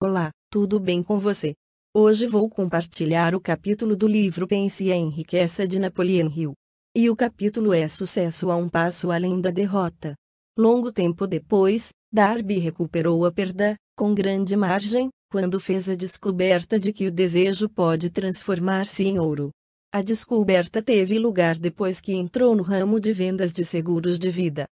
Olá, tudo bem com você? Hoje vou compartilhar o capítulo do livro Pense e Enriqueça de Napoleon Hill. E o capítulo é Sucesso a um Passo Além da Derrota. Longo tempo depois, Darby recuperou a perda, com grande margem, quando fez a descoberta de que o desejo pode transformar-se em ouro. A descoberta teve lugar depois que entrou no ramo de vendas de seguros de vida.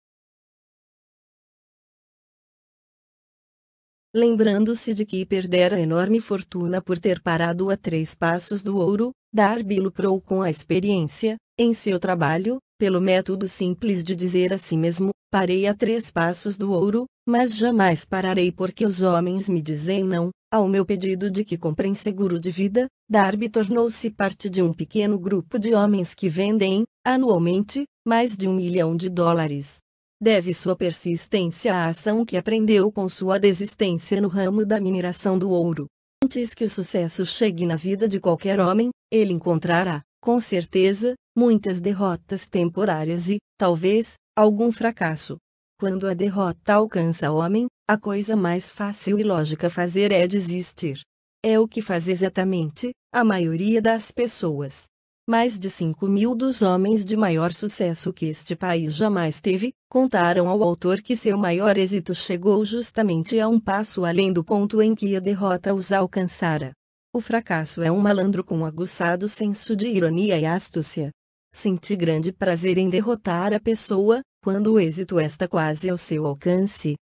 lembrando-se de que perdera enorme fortuna por ter parado a três passos do ouro, Darby lucrou com a experiência, em seu trabalho, pelo método simples de dizer a si mesmo: parei a três passos do ouro, mas jamais pararei porque os homens me dizem não. Ao meu pedido de que comprem seguro de vida, Darby tornou-se parte de um pequeno grupo de homens que vendem, anualmente, mais de um milhão de dólares deve sua persistência à ação que aprendeu com sua desistência no ramo da mineração do ouro. Antes que o sucesso chegue na vida de qualquer homem, ele encontrará, com certeza, muitas derrotas temporárias e, talvez, algum fracasso. Quando a derrota alcança o homem, a coisa mais fácil e lógica fazer é desistir. É o que faz exatamente a maioria das pessoas mais de 5 mil dos homens de maior sucesso que este país jamais teve, contaram ao autor que seu maior êxito chegou justamente a um passo além do ponto em que a derrota os alcançara. O fracasso é um malandro com aguçado senso de ironia e astúcia. Senti grande prazer em derrotar a pessoa, quando o êxito está quase ao seu alcance.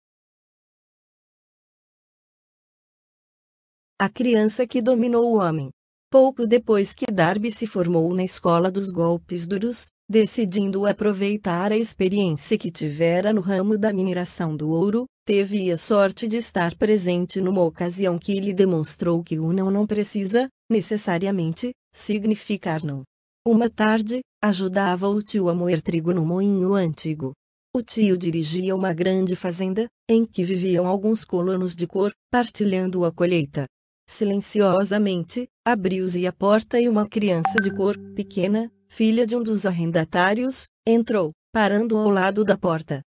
A criança que dominou o homem. Pouco depois que Darby se formou na escola dos golpes duros, decidindo aproveitar a experiência que tivera no ramo da mineração do ouro, teve a sorte de estar presente numa ocasião que lhe demonstrou que o não não precisa, necessariamente, significar não. Uma tarde, ajudava o tio a moer trigo no moinho antigo. O tio dirigia uma grande fazenda, em que viviam alguns colonos de cor, partilhando a colheita. Silenciosamente, Abriu-se a porta e uma criança de cor pequena, filha de um dos arrendatários, entrou, parando ao lado da porta.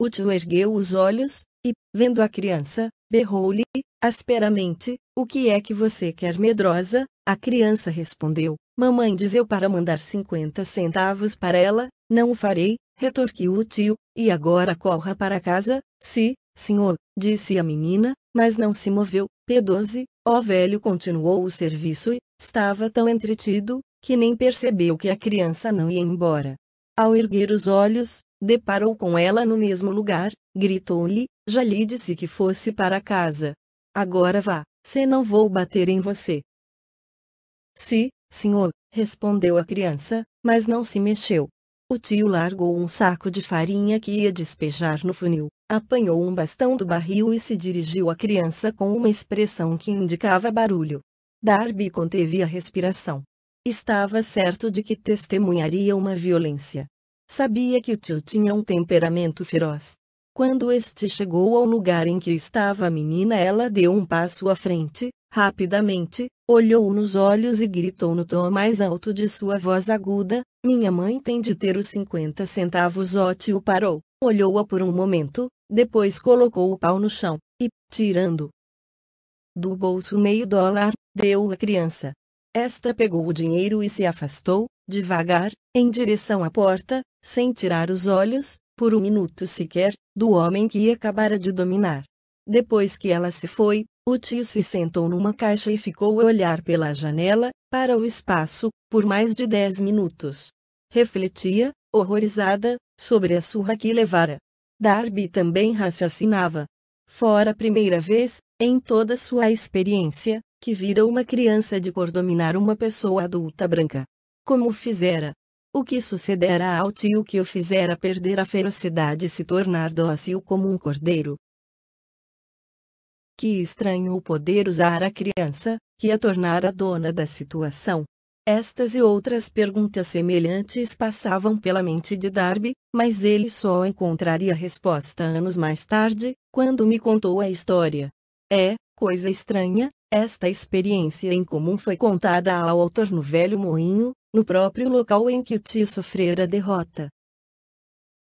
O tio ergueu os olhos e, vendo a criança, berrou-lhe, asperamente: O que é que você quer, medrosa? A criança respondeu: Mamãe diz eu para mandar 50 centavos para ela, não o farei, retorquiu o tio, e agora corra para casa, se, Senhor, disse a menina, mas não se moveu. P12, o velho continuou o serviço e, estava tão entretido, que nem percebeu que a criança não ia embora. Ao erguer os olhos, deparou com ela no mesmo lugar, gritou-lhe, já lhe disse que fosse para casa. Agora vá, se não vou bater em você. Se, senhor, respondeu a criança, mas não se mexeu. O tio largou um saco de farinha que ia despejar no funil apanhou um bastão do barril e se dirigiu à criança com uma expressão que indicava barulho. Darby conteve a respiração. Estava certo de que testemunharia uma violência. Sabia que o tio tinha um temperamento feroz. Quando este chegou ao lugar em que estava a menina, ela deu um passo à frente, rapidamente, olhou nos olhos e gritou no tom mais alto de sua voz aguda: Minha mãe tem de ter os 50 centavos. O tio parou, olhou-a por um momento, depois colocou o pau no chão, e, tirando do bolso meio dólar, deu à criança. Esta pegou o dinheiro e se afastou, devagar, em direção à porta, sem tirar os olhos, por um minuto sequer, do homem que acabara de dominar. Depois que ela se foi, o tio se sentou numa caixa e ficou a olhar pela janela, para o espaço, por mais de dez minutos. Refletia, horrorizada, sobre a surra que levara. Darby também raciocinava. Fora a primeira vez, em toda sua experiência, que vira uma criança de cor dominar uma pessoa adulta branca. Como fizera. O que sucedera ao tio que o fizera perder a ferocidade e se tornar dócil como um cordeiro? Que estranho o poder usar a criança, que a tornara dona da situação. Estas e outras perguntas semelhantes passavam pela mente de Darby, mas ele só encontraria resposta anos mais tarde, quando me contou a história. É, coisa estranha, esta experiência em comum foi contada ao autor no Velho Moinho, no próprio local em que o tio sofrera derrota.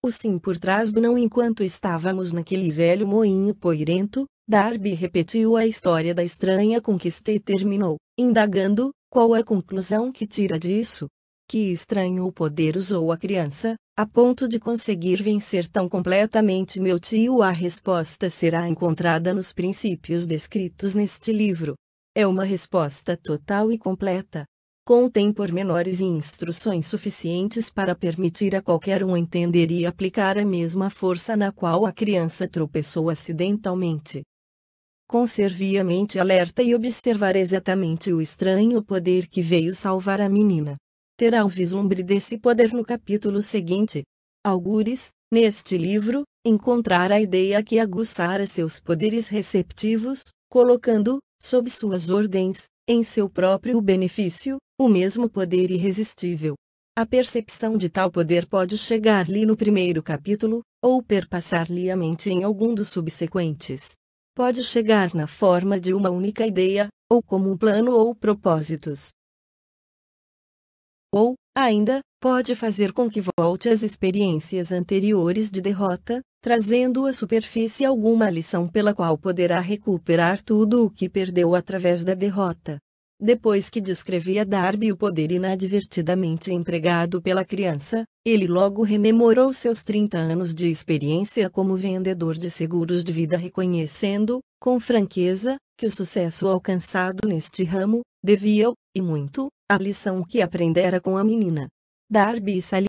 O sim por trás do não enquanto estávamos naquele velho moinho poirento, Darby repetiu a história da estranha conquista e terminou indagando, qual a conclusão que tira disso? Que estranho o poder usou a criança, a ponto de conseguir vencer tão completamente meu tio. A resposta será encontrada nos princípios descritos neste livro. É uma resposta total e completa. Contém pormenores e instruções suficientes para permitir a qualquer um entender e aplicar a mesma força na qual a criança tropeçou acidentalmente. Conserve a mente alerta e observar exatamente o estranho poder que veio salvar a menina. Terá o vislumbre desse poder no capítulo seguinte. Algures, neste livro, encontrar a ideia que aguçara seus poderes receptivos, colocando, sob suas ordens, em seu próprio benefício, o mesmo poder irresistível. A percepção de tal poder pode chegar-lhe no primeiro capítulo, ou perpassar-lhe a mente em algum dos subsequentes pode chegar na forma de uma única ideia, ou como um plano ou propósitos. Ou, ainda, pode fazer com que volte às experiências anteriores de derrota, trazendo à superfície alguma lição pela qual poderá recuperar tudo o que perdeu através da derrota. Depois que descrevia Darby o poder inadvertidamente empregado pela criança, ele logo rememorou seus 30 anos de experiência como vendedor de seguros de vida, reconhecendo, com franqueza, que o sucesso alcançado neste ramo devia, e muito, à lição que aprendera com a menina. Darby e Sally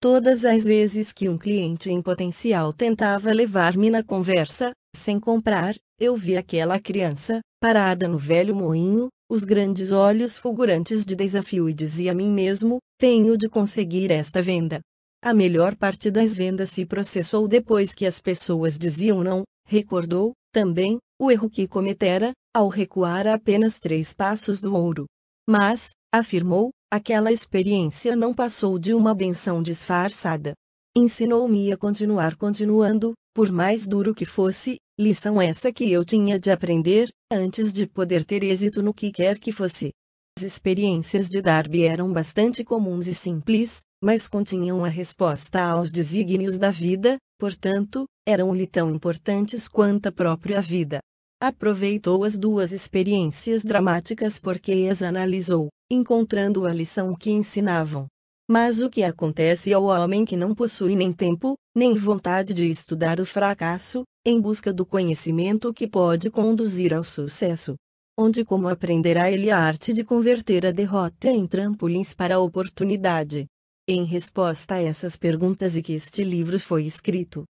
Todas as vezes que um cliente em potencial tentava levar-me na conversa, sem comprar, eu vi aquela criança, parada no velho moinho, os grandes olhos fulgurantes de desafio e dizia a mim mesmo: tenho de conseguir esta venda. A melhor parte das vendas se processou depois que as pessoas diziam não, recordou, também, o erro que cometera, ao recuar a apenas três passos do ouro. Mas, afirmou, Aquela experiência não passou de uma benção disfarçada. Ensinou-me a continuar continuando, por mais duro que fosse, lição essa que eu tinha de aprender, antes de poder ter êxito no que quer que fosse. As experiências de Darby eram bastante comuns e simples, mas continham a resposta aos desígnios da vida, portanto, eram-lhe tão importantes quanto a própria vida. Aproveitou as duas experiências dramáticas porque as analisou encontrando a lição que ensinavam. Mas o que acontece ao homem que não possui nem tempo, nem vontade de estudar o fracasso, em busca do conhecimento que pode conduzir ao sucesso? Onde como aprenderá ele a arte de converter a derrota em trampolins para a oportunidade? Em resposta a essas perguntas e que este livro foi escrito,